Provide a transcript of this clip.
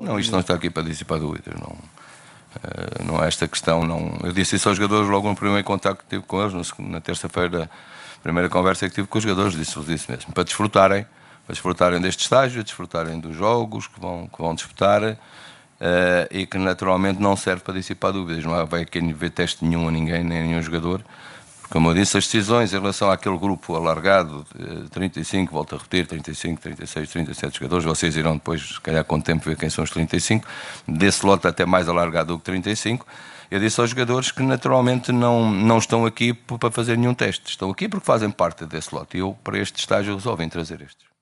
Não, isto não está aqui para dissipar dúvidas, não. Eh, não é esta questão não. Eu disse isso aos jogadores logo no primeiro contacto que tive com eles, na terça-feira, primeira conversa que tive com os jogadores, disse-vos isso mesmo, para desfrutarem, para desfrutarem deste estágio, desfrutarem dos jogos que vão, que vão disputar eh, e que naturalmente não serve para dissipar dúvidas. Não vai quem ver teste nenhum a ninguém, nem a nenhum jogador, como eu disse, as decisões em relação àquele grupo alargado, 35, eh, volto a repetir, 35, 36, 37 jogadores, vocês irão depois, se calhar com o tempo, ver quem são os 35, desse lote até mais alargado do que 35, eu disse aos jogadores que naturalmente não, não estão aqui para fazer nenhum teste, estão aqui porque fazem parte desse lote e eu, para este estágio, resolvem trazer estes.